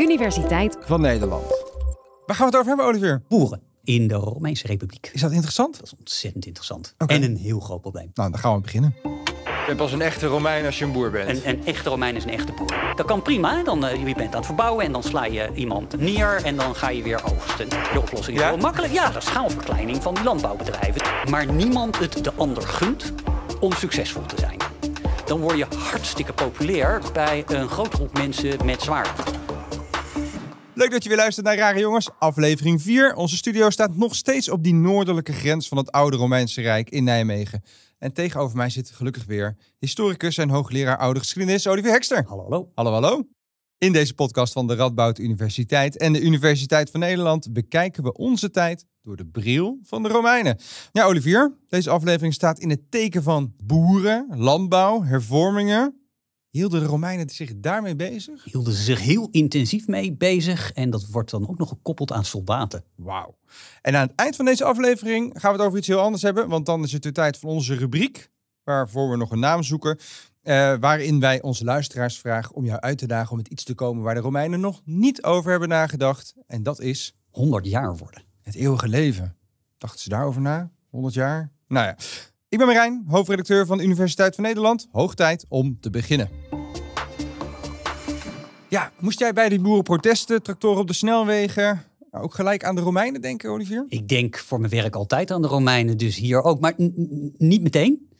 Universiteit van Nederland. Waar gaan we het over hebben, Olivier? Boeren in de Romeinse Republiek. Is dat interessant? Dat is ontzettend interessant. En een heel groot probleem. Nou, dan gaan we beginnen. Je bent pas een echte Romein als je een boer bent. Een, een echte Romein is een echte boer. Dat kan prima. Dan, uh, je bent aan het verbouwen en dan sla je iemand neer en dan ga je weer oogsten. De oplossing is ja? makkelijk. Ja, dat is schaalverkleining van die landbouwbedrijven. Maar niemand het de ander gunt om succesvol te zijn. Dan word je hartstikke populair bij een grote groep mensen met zwaar. Leuk dat je weer luistert naar Rare Jongens, aflevering 4. Onze studio staat nog steeds op die noordelijke grens van het oude Romeinse Rijk in Nijmegen. En tegenover mij zit gelukkig weer historicus en hoogleraar oude geschiedenis Olivier Hekster. Hallo, hallo. Hallo, hallo. In deze podcast van de Radboud Universiteit en de Universiteit van Nederland bekijken we onze tijd door de bril van de Romeinen. Ja, Olivier, deze aflevering staat in het teken van boeren, landbouw, hervormingen Hielden de Romeinen zich daarmee bezig? Hielden ze zich heel intensief mee bezig. En dat wordt dan ook nog gekoppeld aan soldaten. Wauw. En aan het eind van deze aflevering gaan we het over iets heel anders hebben. Want dan is het de tijd van onze rubriek. Waarvoor we nog een naam zoeken. Eh, waarin wij onze luisteraars vragen om jou uit te dagen om met iets te komen waar de Romeinen nog niet over hebben nagedacht. En dat is. 100 jaar worden. Het eeuwige leven. Dachten ze daarover na? 100 jaar? Nou ja. Ik ben Marijn, hoofdredacteur van de Universiteit van Nederland. Hoog tijd om te beginnen. Ja, moest jij bij die boerenprotesten, tractoren op de snelwegen, nou, ook gelijk aan de Romeinen denken, Olivier? Ik denk voor mijn werk altijd aan de Romeinen, dus hier ook. Maar niet meteen.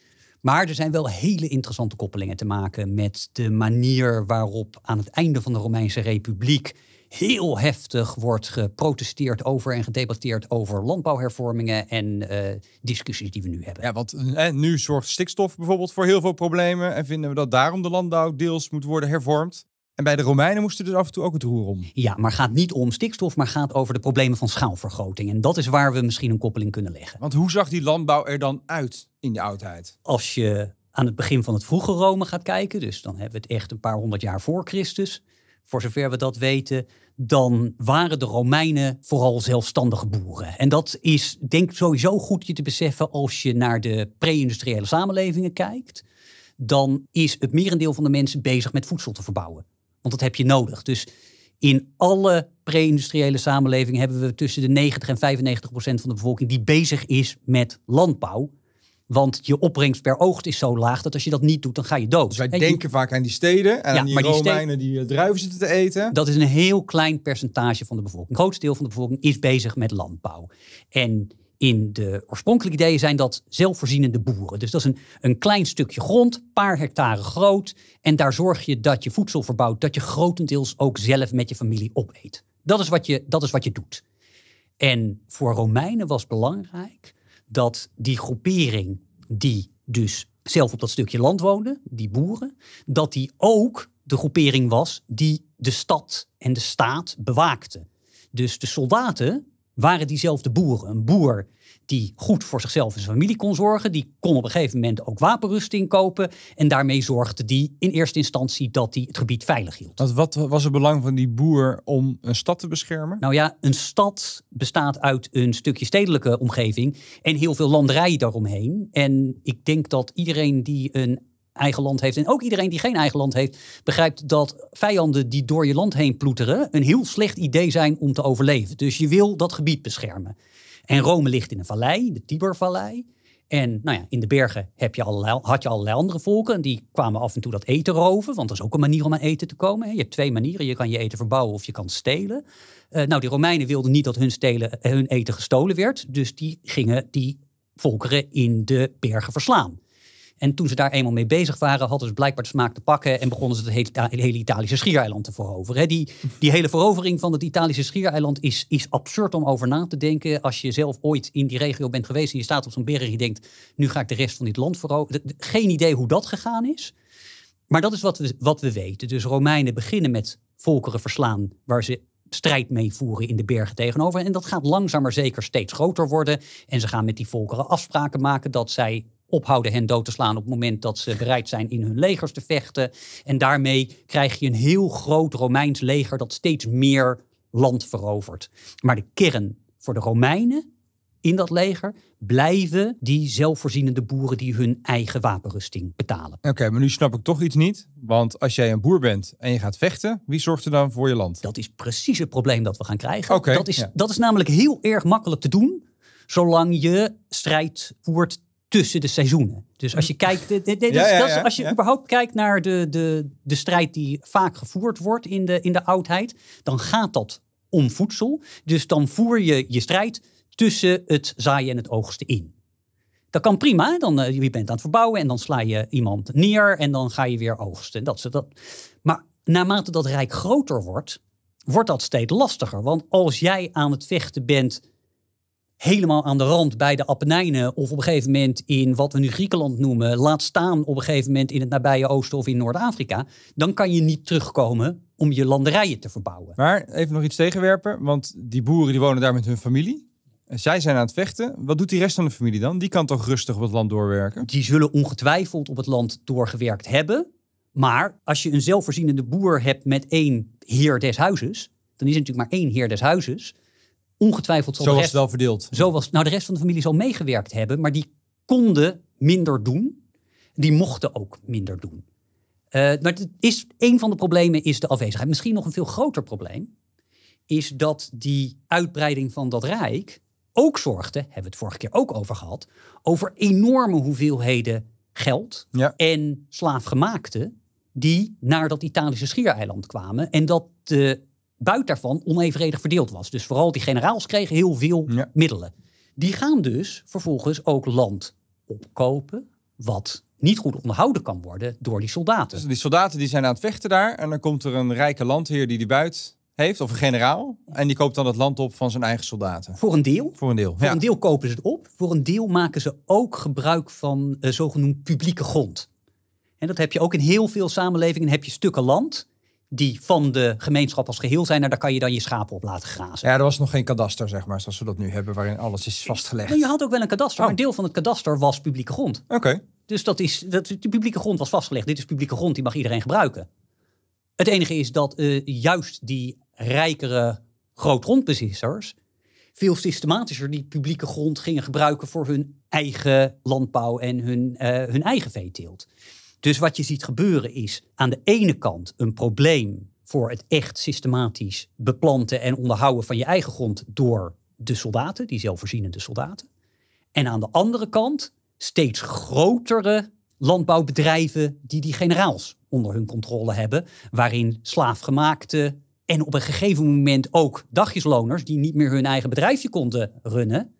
Maar er zijn wel hele interessante koppelingen te maken met de manier waarop aan het einde van de Romeinse Republiek heel heftig wordt geprotesteerd over en gedebatteerd over landbouwhervormingen en eh, discussies die we nu hebben. Ja, want eh, nu zorgt stikstof bijvoorbeeld voor heel veel problemen en vinden we dat daarom de landbouw deels moet worden hervormd. En bij de Romeinen moesten dus af en toe ook het roer om. Ja, maar gaat niet om stikstof, maar gaat over de problemen van schaalvergroting. En dat is waar we misschien een koppeling kunnen leggen. Want hoe zag die landbouw er dan uit in de oudheid? Als je aan het begin van het vroege Rome gaat kijken, dus dan hebben we het echt een paar honderd jaar voor Christus voor zover we dat weten, dan waren de Romeinen vooral zelfstandige boeren. En dat is, denk ik, sowieso goed je te beseffen als je naar de pre-industriële samenlevingen kijkt. Dan is het merendeel van de mensen bezig met voedsel te verbouwen. Want dat heb je nodig. Dus in alle pre-industriële samenlevingen hebben we tussen de 90 en 95 procent van de bevolking die bezig is met landbouw. Want je opbrengst per oogst is zo laag dat als je dat niet doet, dan ga je dood. Dus wij denken vaak aan die steden en aan die Romeinen die, eh, druiven zitten te eten. Dat is een heel klein percentage van de bevolking. Een groot deel van de bevolking is bezig met landbouw. En in de oorspronkelijke ideeën zijn dat zelfvoorzienende boeren. Dus dat is een, een klein stukje grond, een paar hectare groot. En daar zorg je dat je voedsel verbouwt, dat je grotendeels ook zelf met je familie opeet. Dat is wat je, dat is wat je doet. En voor Romeinen was belangrijk dat die groepering die dus zelf op dat stukje land woonde, die boeren, dat die ook de groepering was die de stad en de staat bewaakte. Dus de soldaten waren diezelfde boeren. Een boer die goed voor zichzelf en zijn familie kon zorgen. Die kon op een gegeven moment ook wapenrusting kopen. En daarmee zorgde die in eerste instantie dat hij het gebied veilig hield. Wat, wat was het belang van die boer om een stad te beschermen? Nou ja, een stad bestaat uit een stukje stedelijke omgeving en heel veel landerijen daaromheen. En ik denk dat iedereen die een eigen land heeft. En ook iedereen die geen eigen land heeft, begrijpt dat vijanden die door je land heen ploeteren een heel slecht idee zijn om te overleven. Dus je wil dat gebied beschermen. En Rome ligt in een vallei, de Tibervallei. En nou ja, in de bergen heb je allerlei, had je allerlei andere volken. En die kwamen af en toe dat eten roven. Want dat is ook een manier om aan eten te komen. Je hebt twee manieren. Je kan je eten verbouwen of je kan stelen. Uh, nou, die Romeinen wilden niet dat hun, stelen, hun eten gestolen werd. Dus die gingen die volkeren in de bergen verslaan. En toen ze daar eenmaal mee bezig waren, hadden ze blijkbaar de smaak te pakken en begonnen ze het hele, hele Italische schiereiland te veroveren. die, die hele verovering van het Italische schiereiland is, is absurd om over na te denken. Als je zelf ooit in die regio bent geweest en je staat op zo'n berg, je denkt, nu ga ik de rest van dit land veroveren. Geen idee hoe dat gegaan is. Maar dat is wat we, wat we weten. Dus Romeinen beginnen met volkeren verslaan waar ze strijd mee voeren in de bergen tegenover. En dat gaat langzaam maar zeker steeds groter worden. En ze gaan met die volkeren afspraken maken dat zij ophouden hen dood te slaan op het moment dat ze bereid zijn in hun legers te vechten. En daarmee krijg je een heel groot Romeins leger dat steeds meer land verovert. Maar de kern voor de Romeinen in dat leger blijven die zelfvoorzienende boeren die hun eigen wapenrusting betalen. Oké, maar nu snap ik toch iets niet. Want als jij een boer bent en je gaat vechten, wie zorgt er dan voor je land? Dat is precies het probleem dat we gaan krijgen. dat, is, dat is namelijk heel erg makkelijk te doen, zolang je strijd voert tussen de seizoenen. Dus als je kijkt, als je überhaupt kijkt naar de, de, de strijd die vaak gevoerd wordt in de, in de oudheid, dan gaat dat om voedsel. Dus dan voer je je strijd tussen het zaaien en het oogsten in. Dat kan prima, dan, uh, je bent aan het verbouwen en dan sla je iemand neer en dan ga je weer oogsten. Dat, dat. Maar naarmate dat rijk groter wordt, wordt dat steeds lastiger. Want als jij aan het vechten bent helemaal aan de rand bij de Apennijnen Of op een gegeven moment in wat we nu Griekenland noemen. Laat staan op een gegeven moment in het nabije Oosten of in Noord-Afrika. Dan kan je niet terugkomen om je landerijen te verbouwen. Maar even nog iets tegenwerpen. Want die boeren die wonen daar met hun familie. Zij zijn aan het vechten. Wat doet die rest van de familie dan? Die kan toch rustig op het land doorwerken? Die zullen ongetwijfeld op het land doorgewerkt hebben. Maar als je een zelfvoorzienende boer hebt met één heer des huizes, dan is er natuurlijk maar één heer des huizes ongetwijfeld zal Zo de rest, was het wel verdeeld. Zo was, nou, de rest van de familie zal meegewerkt hebben, maar die konden minder doen. Die mochten ook minder doen. Uh, maar het is, een van de problemen is de afwezigheid. Misschien nog een veel groter probleem is dat die uitbreiding van dat rijk ook zorgde, hebben we het vorige keer ook over gehad, over enorme hoeveelheden geld en slaafgemaakte die naar dat Italische schiereiland kwamen. En dat de buiten daarvan onevenredig verdeeld was. Dus vooral die generaals kregen heel veel middelen. Die gaan dus vervolgens ook land opkopen, wat niet goed onderhouden kan worden door die soldaten. Dus die soldaten die zijn aan het vechten daar en dan komt er een rijke landheer die die buit heeft, of een generaal, en die koopt dan het land op van zijn eigen soldaten. Voor een deel. Voor een deel, Voor ja. een deel kopen ze het op. Voor een deel maken ze ook gebruik van uh, zogenoemd publieke grond. En dat heb je ook in heel veel samenlevingen. Heb je stukken land die van de gemeenschap als geheel zijn. En nou, daar kan je dan je schapen op laten grazen. Ja, er was nog geen kadaster, zeg maar, zoals we dat nu hebben, waarin alles is vastgelegd. Nou, je had ook wel een kadaster, maar een oh. deel van het kadaster was publieke grond. Oké. Dus dat is, dat, de publieke grond was vastgelegd. Dit is publieke grond, die mag iedereen gebruiken. Het enige is dat eh, juist die rijkere grootgrondbezitters veel systematischer die publieke grond gingen gebruiken voor hun eigen landbouw en hun, eh, hun eigen veeteelt. Dus wat je ziet gebeuren is aan de ene kant een probleem voor het echt systematisch beplanten en onderhouden van je eigen grond door de soldaten, die zelfvoorzienende soldaten. En aan de andere kant steeds grotere landbouwbedrijven die die generaals onder hun controle hebben, waarin slaafgemaakte en op een gegeven moment ook dagjesloners die niet meer hun eigen bedrijfje konden runnen,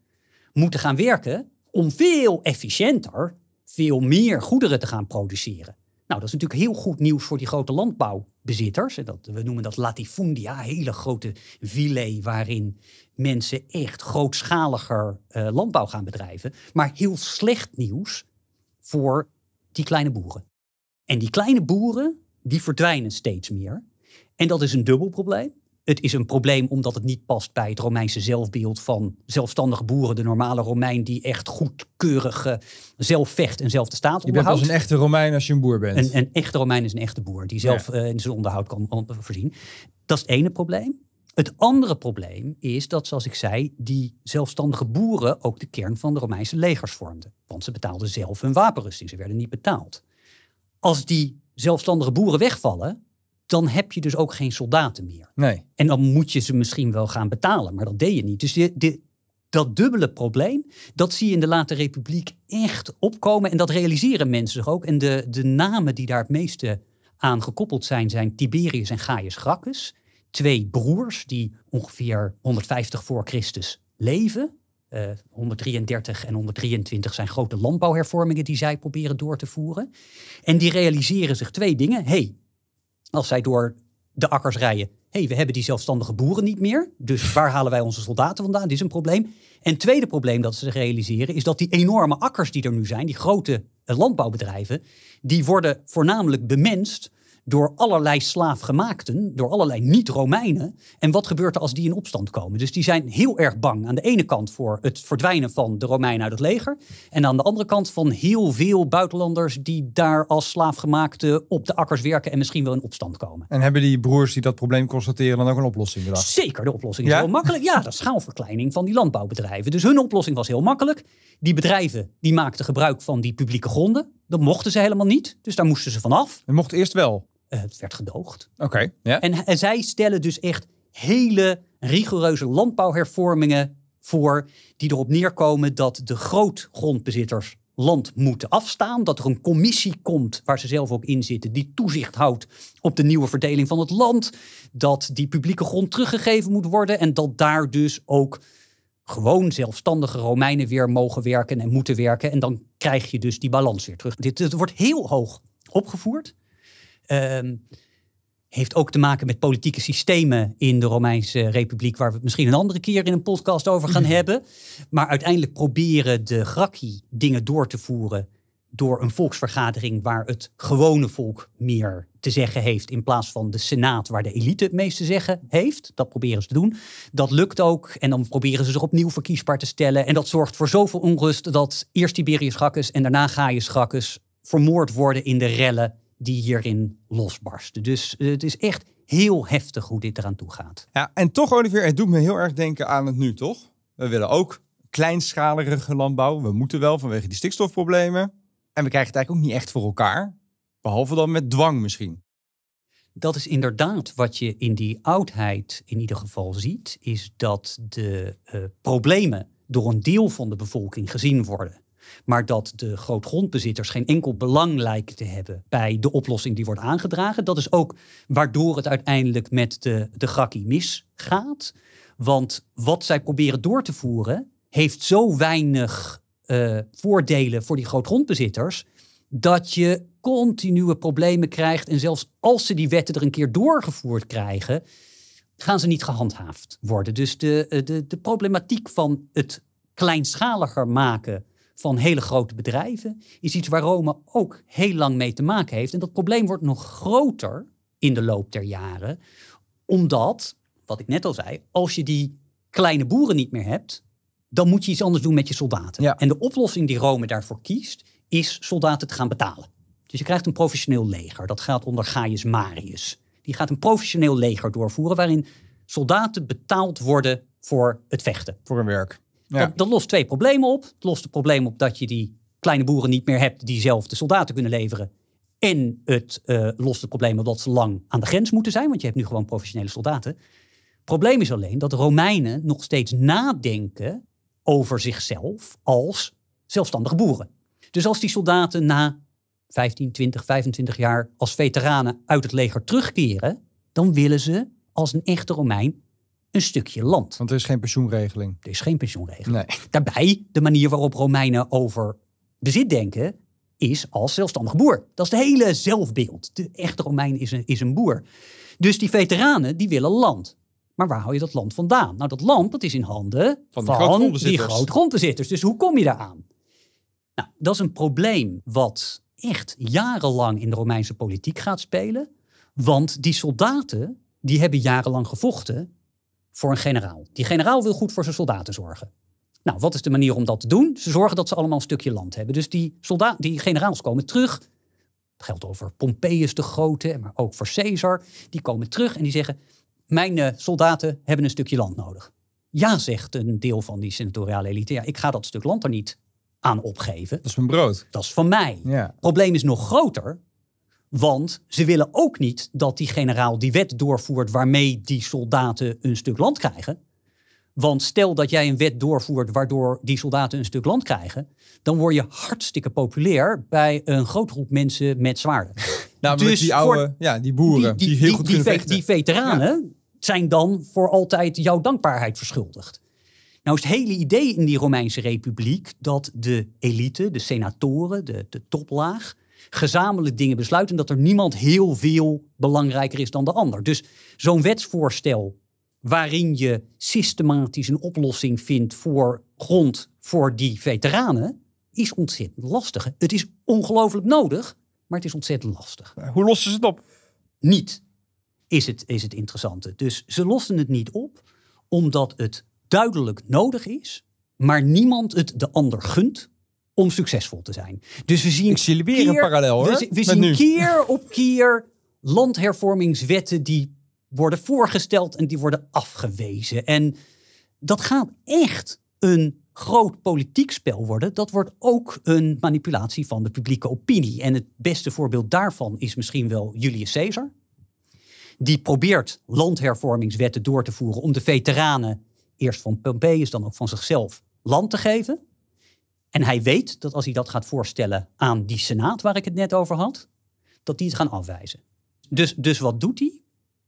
moeten gaan werken om veel efficiënter veel meer goederen te gaan produceren. Nou, dat is natuurlijk heel goed nieuws voor die grote landbouwbezitters. Dat, we noemen dat latifundia, hele grote villae waarin mensen echt grootschaliger eh, landbouw gaan bedrijven. Maar heel slecht nieuws voor die kleine boeren. En die kleine boeren, die verdwijnen steeds meer. En dat is een dubbel probleem. Het is een probleem omdat het niet past bij het Romeinse zelfbeeld van zelfstandige boeren. De normale Romein die echt goedkeurig zelf vecht en zelf de staat onderhoudt. Je bent als een echte Romein als je een boer bent. Een, een echte Romein is een echte boer die zelf oh eh, in zijn onderhoud kan voorzien. Dat is het ene probleem. Het andere probleem is dat, zoals ik zei, die zelfstandige boeren ook de kern van de Romeinse legers vormden. Want ze betaalden zelf hun wapenrusting, ze werden niet betaald. Als die zelfstandige boeren wegvallen, dan heb je dus ook geen soldaten meer. Nee. En dan moet je ze misschien wel gaan betalen, maar dat deed je niet. Dus dat dubbele probleem, dat zie je in de late republiek echt opkomen. En dat realiseren mensen zich ook. En de, de namen die daar het meeste aan gekoppeld zijn, zijn Tiberius en Gaius Gracchus. Twee broers die ongeveer 150 voor Christus leven. 133 eh, en 123 zijn grote landbouwhervormingen die zij proberen door te voeren. En die realiseren zich twee dingen. hey, als zij door de akkers rijden. hey, we hebben die zelfstandige boeren niet meer. Dus waar halen wij onze soldaten vandaan? Dit is een probleem. En het tweede probleem dat ze zich realiseren is dat die enorme akkers die er nu zijn, die grote landbouwbedrijven, die worden voornamelijk bemenst door allerlei slaafgemaakten, door allerlei niet-Romeinen. En wat gebeurt er als die in opstand komen? Dus die zijn heel erg bang aan de ene kant voor het verdwijnen van de Romeinen uit het leger. En aan de andere kant van heel veel buitenlanders die daar als slaafgemaakte op de akkers werken en misschien wel in opstand komen. En hebben die broers die dat probleem constateren dan ook een oplossing bedacht? Zeker, de oplossing is heel makkelijk. Ja, de schaalverkleining van die landbouwbedrijven. Dus hun oplossing was heel makkelijk. Die bedrijven die maakten gebruik van die publieke gronden dat mochten ze helemaal niet. Dus daar moesten ze vanaf. Het mocht eerst wel? Eh, het werd gedoogd. Oké, en, en, zij stellen dus echt hele rigoureuze landbouwhervormingen voor... die erop neerkomen dat de grootgrondbezitters land moeten afstaan. Dat er een commissie komt, waar ze zelf ook in zitten... die toezicht houdt op de nieuwe verdeling van het land. Dat die publieke grond teruggegeven moet worden. En dat daar dus ook gewoon zelfstandige Romeinen weer mogen werken en moeten werken. En dan krijg je dus die balans weer terug. Dit, wordt heel hoog opgevoerd. Ehm, heeft ook te maken met politieke systemen in de Romeinse Republiek, waar we het misschien een andere keer in een podcast over gaan hebben. Maar uiteindelijk proberen de Gracchi dingen door te voeren door een volksvergadering waar het gewone volk meer te zeggen heeft in plaats van de Senaat waar de elite het meest te zeggen heeft. Dat proberen ze te doen. Dat lukt ook en dan proberen ze zich opnieuw verkiesbaar te stellen. En dat zorgt voor zoveel onrust dat eerst Tiberius Gracchus en daarna Gaius Gracchus vermoord worden in de rellen die hierin losbarsten. Dus eh, het is echt heel heftig hoe dit eraan toe gaat. Ja, en toch Olivier, het doet me heel erg denken aan het nu, toch? We willen ook kleinschalige landbouw. We moeten wel vanwege die stikstofproblemen. En we krijgen het eigenlijk ook niet echt voor elkaar. Behalve dan met dwang misschien. Dat is inderdaad wat je in die oudheid in ieder geval ziet, is dat de eh, problemen door een deel van de bevolking gezien worden. Maar dat de grootgrondbezitters geen enkel belang lijken te hebben bij de oplossing die wordt aangedragen. Dat is ook waardoor het uiteindelijk met de, de grakkie misgaat. Want wat zij proberen door te voeren, heeft zo weinig eh, voordelen voor die grootgrondbezitters, dat je continue problemen krijgt. En zelfs als ze die wetten er een keer doorgevoerd krijgen, gaan ze niet gehandhaafd worden. Dus de, eh, de, de problematiek van het kleinschaliger maken van hele grote bedrijven is iets waar Rome ook heel lang mee te maken heeft. En dat probleem wordt nog groter in de loop der jaren, omdat, wat ik net al zei, als je die kleine boeren niet meer hebt, dan moet je iets anders doen met je soldaten. En de oplossing die Rome daarvoor kiest, is soldaten te gaan betalen. Dus je krijgt een professioneel leger. Dat gaat onder Gaius Marius. Die gaat een professioneel leger doorvoeren waarin soldaten betaald worden voor het vechten. Voor hun werk. Dat, lost twee problemen op. Het lost het probleem op dat je die kleine boeren niet meer hebt die zelf de soldaten kunnen leveren. En het uh, lost het probleem op dat ze lang aan de grens moeten zijn, want je hebt nu gewoon professionele soldaten. Het probleem is alleen dat de Romeinen nog steeds nadenken over zichzelf als zelfstandige boeren. Dus als die soldaten na 15, 20, 25 jaar als veteranen uit het leger terugkeren, dan willen ze als een echte Romein een stukje land. Want er is geen pensioenregeling. Er is geen pensioenregeling. Nee. Daarbij, de manier waarop Romeinen over bezit denken, is als zelfstandig boer. Dat is het hele zelfbeeld. De echte Romein is een, is een boer. Dus die veteranen, die willen land. Maar waar hou je dat land vandaan? Nou, dat land dat is in handen van, die, grote die grootgrondbezitters. Dus hoe kom je daaraan? Nou, dat is een probleem wat echt jarenlang in de Romeinse politiek gaat spelen. Want die soldaten, die hebben jarenlang gevochten voor een generaal. Die generaal wil goed voor zijn soldaten zorgen. Nou, wat is de manier om dat te doen? Ze zorgen dat ze allemaal een stukje land hebben. Dus die, die generaals komen terug. Dat geldt over Pompeius de Grote, maar ook voor Caesar. Die komen terug en die zeggen mijn eh, soldaten hebben een stukje land nodig. Ja, zegt een deel van die senatoriale elite. ik ga dat stuk land er niet aan opgeven. Dat is mijn brood. Dat is van mij. Het probleem is nog groter. Want ze willen ook niet dat die generaal die wet doorvoert waarmee die soldaten een stuk land krijgen. Want stel dat jij een wet doorvoert waardoor die soldaten een stuk land krijgen, dan word je hartstikke populair bij een grote groep mensen met zwaarden. Namelijk dus die oude, ja, die boeren, die, heel goed kunnen vechten. Die veteranen, zijn dan voor altijd jouw dankbaarheid verschuldigd. Nou is het hele idee in die Romeinse Republiek dat de elite, de senatoren, de, de toplaag, gezamenlijk dingen besluiten en dat er niemand heel veel belangrijker is dan de ander. Dus zo'n wetsvoorstel waarin je systematisch een oplossing vindt voor grond voor die veteranen, is ontzettend lastig. Het is ongelooflijk nodig, maar het is ontzettend lastig. Hoe lossen ze het op? Niet is het, is het interessante. Dus ze lossen het niet op omdat het duidelijk nodig is, maar niemand het de ander gunt om succesvol te zijn. Dus we zien. Ik een parallel hoor. We, we zien keer op keer landhervormingswetten die worden voorgesteld en die worden afgewezen. En dat gaat echt een groot politiek spel worden. Dat wordt ook een manipulatie van de publieke opinie. En het beste voorbeeld daarvan is misschien wel Julius Caesar die probeert landhervormingswetten door te voeren om de veteranen, eerst van Pompeius, dan ook van zichzelf, land te geven. En hij weet dat als hij dat gaat voorstellen aan die Senaat waar ik het net over had, dat die het gaan afwijzen. Dus, dus wat doet hij?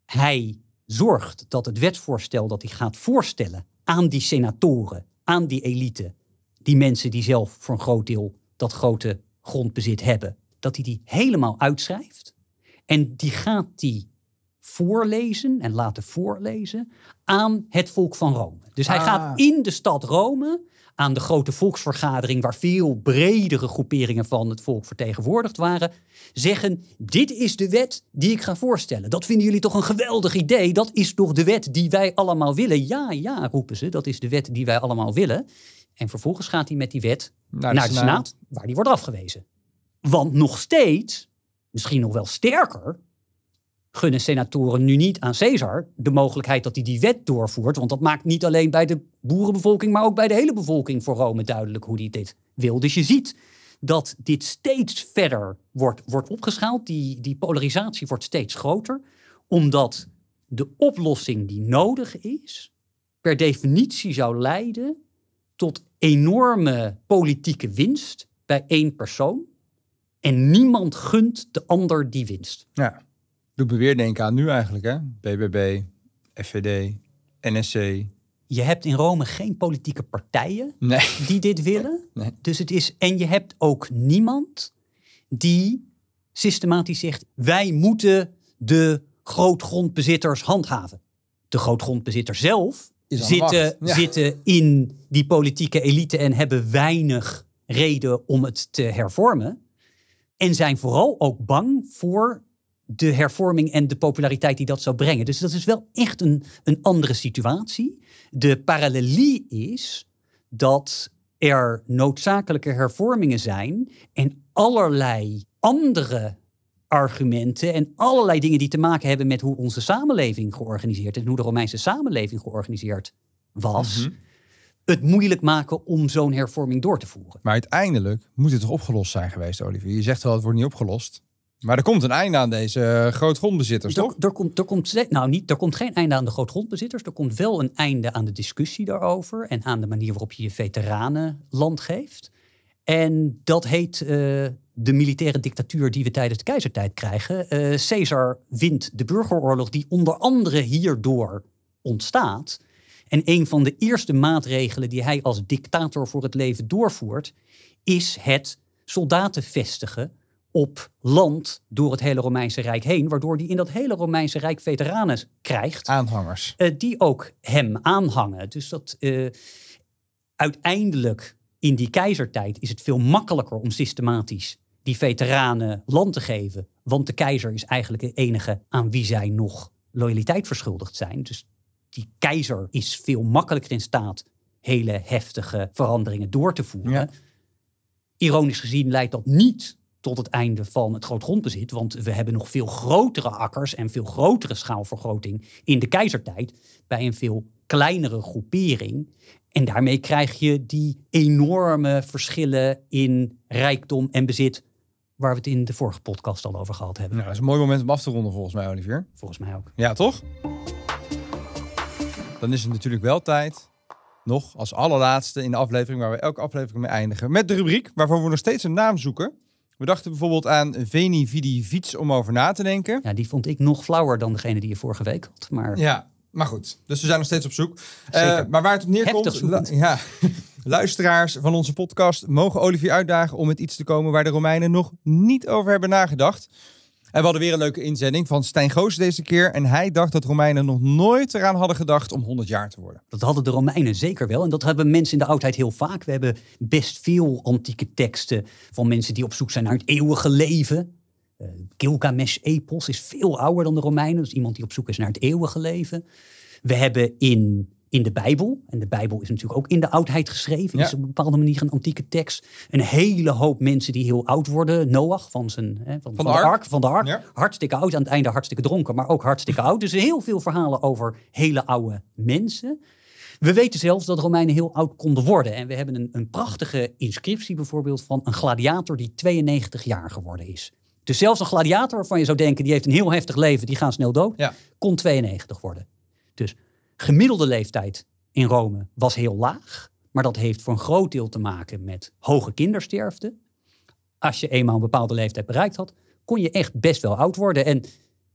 Hij zorgt dat het wetsvoorstel dat hij gaat voorstellen aan die senatoren, aan die elite, die mensen die zelf voor een groot deel dat grote grondbezit hebben, dat hij die helemaal uitschrijft. En die gaat die voorlezen en laten voorlezen aan het volk van Rome. Dus hij ah. gaat in de stad Rome aan de grote volksvergadering, waar veel bredere groeperingen van het volk vertegenwoordigd waren, zeggen: Dit is de wet die ik ga voorstellen. Dat vinden jullie toch een geweldig idee? Dat is toch de wet die wij allemaal willen? Ja, ja, roepen ze. Dat is de wet die wij allemaal willen. En vervolgens gaat hij met die wet naar de, naar de Senaat, waar die wordt afgewezen. Want nog steeds, misschien nog wel sterker, gunnen senatoren nu niet aan Caesar de mogelijkheid dat hij die wet doorvoert. Want dat maakt niet alleen bij de boerenbevolking, maar ook bij de hele bevolking voor Rome duidelijk hoe hij dit wil. Dus je ziet dat dit steeds verder wordt, wordt opgeschaald. Die, die polarisatie wordt steeds groter, omdat de oplossing die nodig is, per definitie zou leiden tot enorme politieke winst bij één persoon. En niemand gunt de ander die winst. Ja. Doe me weer denken aan nu eigenlijk, hè? BBB, FVD, NSC. Je hebt in Rome geen politieke partijen die dit willen. Nee. Dus het is, en je hebt ook niemand die systematisch zegt: wij moeten de grootgrondbezitters handhaven. De grootgrondbezitters zelf zitten, zitten in die politieke elite en hebben weinig reden om het te hervormen. En zijn vooral ook bang voor de hervorming en de populariteit die dat zou brengen. Dus dat is wel echt een, een andere situatie. De parallelie is dat er noodzakelijke hervormingen zijn en allerlei andere argumenten en allerlei dingen die te maken hebben met hoe onze samenleving georganiseerd en hoe de Romeinse samenleving georganiseerd was. Mhm. Het moeilijk maken om zo'n hervorming door te voeren. Maar uiteindelijk moet het toch opgelost zijn geweest, Olivier? Je zegt wel, het wordt niet opgelost. Maar er komt een einde aan deze eh, grootgrondbezitters, er, toch? Er komt, er, komt, nou, niet, er komt geen einde aan de grootgrondbezitters. Er komt wel een einde aan de discussie daarover. En aan de manier waarop je je veteranen land geeft. En dat heet eh, de militaire dictatuur die we tijdens de keizertijd krijgen. Uh, Caesar wint de burgeroorlog die onder andere hierdoor ontstaat. En een van de eerste maatregelen die hij als dictator voor het leven doorvoert... is het soldaten vestigen op land door het hele Romeinse Rijk heen. Waardoor hij in dat hele Romeinse Rijk veteranen krijgt. Aanhangers. Eh, die ook hem aanhangen. Dus dat eh, uiteindelijk in die keizertijd is het veel makkelijker om systematisch die veteranen land te geven. Want de keizer is eigenlijk de enige aan wie zij nog loyaliteit verschuldigd zijn. Dus die keizer is veel makkelijker in staat hele heftige veranderingen door te voeren. Ironisch gezien leidt dat niet tot het einde van het grootgrondbezit. Want we hebben nog veel grotere akkers en veel grotere schaalvergroting in de keizertijd bij een veel kleinere groepering. En daarmee krijg je die enorme verschillen in rijkdom en bezit. Waar we het in de vorige podcast al over gehad hebben. Nou, dat is een mooi moment om af te ronden, volgens mij, Olivier. Volgens mij ook. Ja, toch? Dan is het natuurlijk wel tijd nog als allerlaatste in de aflevering waar we elke aflevering mee eindigen. Met de rubriek waarvoor we nog steeds een naam zoeken. We dachten bijvoorbeeld aan Veni Vidi Fiets om over na te denken. Ja, die vond ik nog flauwer dan degene die je vorige week had. Maar... Ja, maar goed. Dus we zijn nog steeds op zoek. Uh, maar waar het op neerkomt... ja, luisteraars van onze podcast mogen Olivier uitdagen om met iets te komen waar de Romeinen nog niet over hebben nagedacht. En we hadden weer een leuke inzending van Stijn Goos deze keer. En hij dacht dat Romeinen nog nooit eraan hadden gedacht om 100 jaar te worden. Dat hadden de Romeinen zeker wel. En dat hebben mensen in de oudheid heel vaak. We hebben best veel antieke teksten van mensen die op zoek zijn naar het eeuwige leven. Uh, eh, Gilgamesh-epos is veel ouder dan de Romeinen. Dus iemand die op zoek is naar het eeuwige leven. We hebben in in de Bijbel. En de Bijbel is natuurlijk ook in de oudheid geschreven. Is op een bepaalde manier een antieke tekst. Een hele hoop mensen die heel oud worden. Noach van, zijn, hè, van, de ark. van de ark. Hartstikke oud. Aan het einde hartstikke dronken, maar ook hartstikke oud. Dus heel veel verhalen over hele oude mensen. We weten zelfs dat Romeinen heel oud konden worden. En we hebben een, een prachtige inscriptie bijvoorbeeld van een gladiator die 92 jaar geworden is. Dus zelfs een gladiator waarvan je zou denken, die heeft een heel heftig leven, die gaat snel dood, kon 92 worden. Dus gemiddelde leeftijd in Rome was heel laag. Maar dat heeft voor een groot deel te maken met hoge kindersterfte. Als je eenmaal een bepaalde leeftijd bereikt had, kon je echt best wel oud worden. En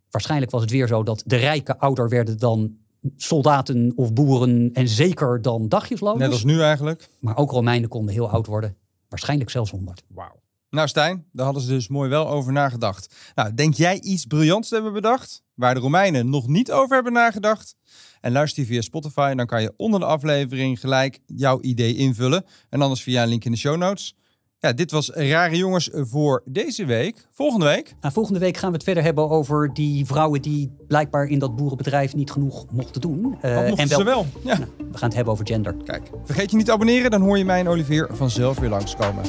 waarschijnlijk was het weer zo dat de rijken ouder werden dan soldaten of boeren en zeker dan dagjesloos. Net als nu eigenlijk. Maar ook Romeinen konden heel oud worden. Waarschijnlijk zelfs 100. Wauw. Nou Stijn, daar hadden ze dus mooi wel over nagedacht. Nou, denk jij iets briljants te hebben bedacht? Waar de Romeinen nog niet over hebben nagedacht? En luister je via Spotify, dan kan je onder de aflevering gelijk jouw idee invullen. En anders via een link in de show notes. Ja, dit was Rare Jongens voor deze week. Volgende week? Nou, volgende week gaan we het verder hebben over die vrouwen die blijkbaar in dat boerenbedrijf niet genoeg mochten doen. Uh, mochten wel... ze wel. Ja. Nou, we gaan het hebben over gender. Kijk, vergeet je niet te abonneren, dan hoor je mij en Olivier vanzelf weer langskomen.